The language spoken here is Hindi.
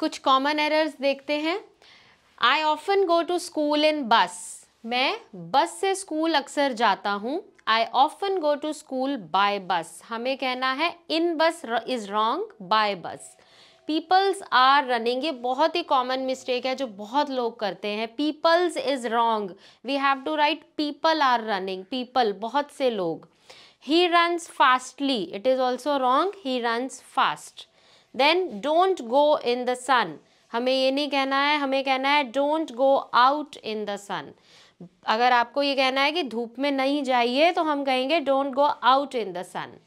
कुछ कॉमन एरर्स देखते हैं I often go to school in bus मैं बस से स्कूल अक्सर जाता हूँ I often go to school by bus हमें कहना है in bus is wrong by bus peoples are running ये बहुत ही कॉमन मिस्टेक है जो बहुत लोग करते हैं peoples is wrong we have to write people are running people बहुत से लोग he runs fastly it is also wrong he runs fast then don't go in the sun हमें ये नहीं कहना है हमें कहना है don't go out in the sun अगर आपको ये कहना है कि धूप में नहीं जाइए तो हम कहेंगे don't go out in the sun